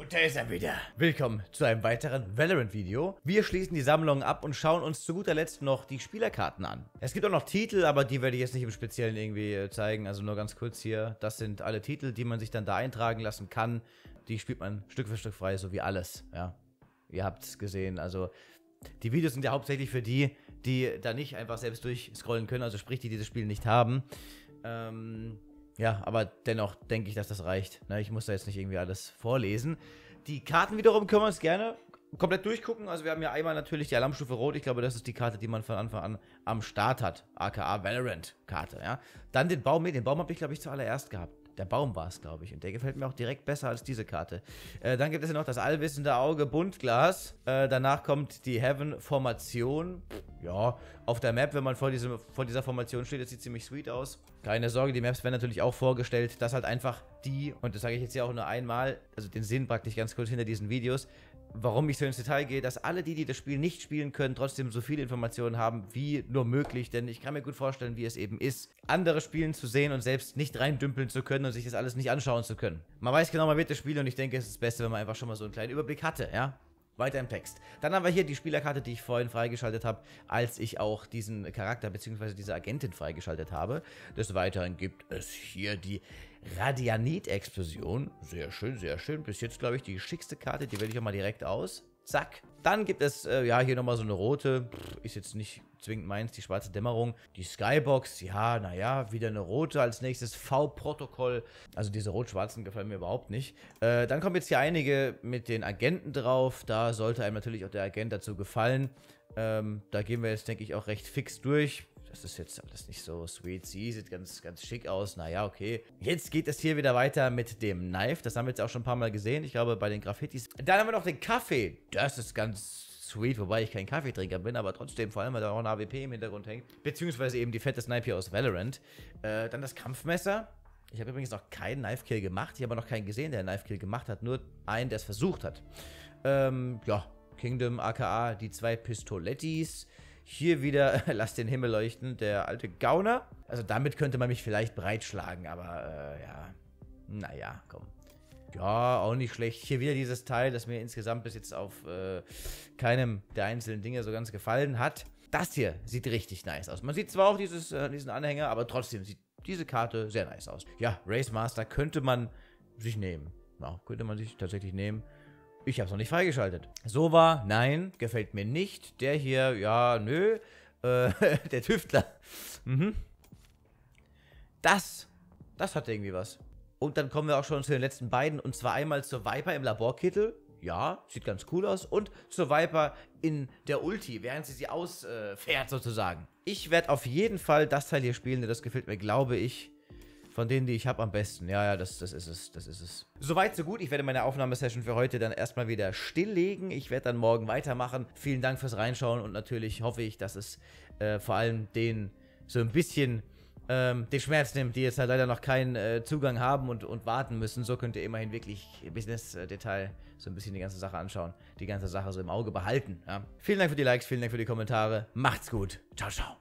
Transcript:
Und da ist er wieder. Willkommen zu einem weiteren Valorant-Video. Wir schließen die Sammlung ab und schauen uns zu guter Letzt noch die Spielerkarten an. Es gibt auch noch Titel, aber die werde ich jetzt nicht im Speziellen irgendwie äh, zeigen. Also nur ganz kurz hier. Das sind alle Titel, die man sich dann da eintragen lassen kann. Die spielt man Stück für Stück frei, so wie alles. Ja, ihr habt es gesehen. Also die Videos sind ja hauptsächlich für die, die da nicht einfach selbst durchscrollen können. Also sprich, die dieses Spiel nicht haben. Ähm ja, aber dennoch denke ich, dass das reicht. Ne, ich muss da jetzt nicht irgendwie alles vorlesen. Die Karten wiederum können wir uns gerne komplett durchgucken. Also wir haben ja einmal natürlich die Alarmstufe Rot. Ich glaube, das ist die Karte, die man von Anfang an am Start hat. AKA Valorant-Karte, ja. Dann den Baum. Nee, den Baum habe ich, glaube ich, zuallererst gehabt. Der Baum war es, glaube ich. Und der gefällt mir auch direkt besser als diese Karte. Äh, dann gibt es ja noch das allwissende Auge Buntglas. Äh, danach kommt die Heaven-Formation. Ja, auf der Map, wenn man vor, diesem, vor dieser Formation steht, das sieht ziemlich sweet aus. Keine Sorge, die Maps werden natürlich auch vorgestellt, dass halt einfach die, und das sage ich jetzt ja auch nur einmal, also den Sinn praktisch ganz kurz hinter diesen Videos, warum ich so ins Detail gehe, dass alle die, die das Spiel nicht spielen können, trotzdem so viele Informationen haben, wie nur möglich. Denn ich kann mir gut vorstellen, wie es eben ist, andere Spielen zu sehen und selbst nicht reindümpeln zu können und sich das alles nicht anschauen zu können. Man weiß genau, man wird das Spiel und ich denke, es ist das Beste, wenn man einfach schon mal so einen kleinen Überblick hatte, ja weiter im Text. Dann haben wir hier die Spielerkarte, die ich vorhin freigeschaltet habe, als ich auch diesen Charakter bzw. diese Agentin freigeschaltet habe. Des Weiteren gibt es hier die Radianit-Explosion. Sehr schön, sehr schön. Bis jetzt, glaube ich, die schickste Karte. Die wähle ich auch mal direkt aus. Zack. Dann gibt es, äh, ja, hier nochmal so eine rote. Pff, ist jetzt nicht zwingend meins, die schwarze Dämmerung. Die Skybox, ja, naja, wieder eine rote. Als nächstes V-Protokoll. Also diese rot-schwarzen gefallen mir überhaupt nicht. Äh, dann kommen jetzt hier einige mit den Agenten drauf. Da sollte einem natürlich auch der Agent dazu gefallen. Ähm, da gehen wir jetzt, denke ich, auch recht fix durch das ist jetzt alles nicht so sweet. Sie sieht ganz, ganz schick aus. Naja, okay. Jetzt geht es hier wieder weiter mit dem Knife. Das haben wir jetzt auch schon ein paar Mal gesehen. Ich glaube, bei den Graffitis. Dann haben wir noch den Kaffee. Das ist ganz sweet, wobei ich kein Kaffeetrinker bin, aber trotzdem, vor allem, weil da auch ein AWP im Hintergrund hängt. Beziehungsweise eben die fette Snipe hier aus Valorant. Äh, dann das Kampfmesser. Ich habe übrigens noch keinen Knife-Kill gemacht. Ich habe noch keinen gesehen, der einen Knife-Kill gemacht hat. Nur einen, der es versucht hat. Ähm, ja, Kingdom, aka die zwei Pistolettis. Hier wieder, lasst den Himmel leuchten, der alte Gauner. Also damit könnte man mich vielleicht breitschlagen, aber äh, ja. Naja, komm. Ja, auch nicht schlecht. Hier wieder dieses Teil, das mir insgesamt bis jetzt auf äh, keinem der einzelnen Dinge so ganz gefallen hat. Das hier sieht richtig nice aus. Man sieht zwar auch dieses, äh, diesen Anhänger, aber trotzdem sieht diese Karte sehr nice aus. Ja, Race Master könnte man sich nehmen. Ja, könnte man sich tatsächlich nehmen. Ich habe es noch nicht freigeschaltet. So war, nein, gefällt mir nicht. Der hier, ja, nö. Äh, der Tüftler. Mhm. Das, das hat irgendwie was. Und dann kommen wir auch schon zu den letzten beiden. Und zwar einmal zur Viper im Laborkittel. Ja, sieht ganz cool aus. Und zur Viper in der Ulti, während sie sie ausfährt äh, sozusagen. Ich werde auf jeden Fall das Teil hier spielen, denn das gefällt mir, glaube ich, von denen, die ich habe, am besten. Ja, ja, das, das ist es, das ist es. Soweit, so gut. Ich werde meine Aufnahmesession für heute dann erstmal wieder stilllegen. Ich werde dann morgen weitermachen. Vielen Dank fürs Reinschauen und natürlich hoffe ich, dass es äh, vor allem den so ein bisschen ähm, den Schmerz nimmt, die jetzt halt leider noch keinen äh, Zugang haben und, und warten müssen. So könnt ihr immerhin wirklich Business-Detail so ein bisschen die ganze Sache anschauen, die ganze Sache so im Auge behalten. Ja? Vielen Dank für die Likes, vielen Dank für die Kommentare. Macht's gut. Ciao, ciao.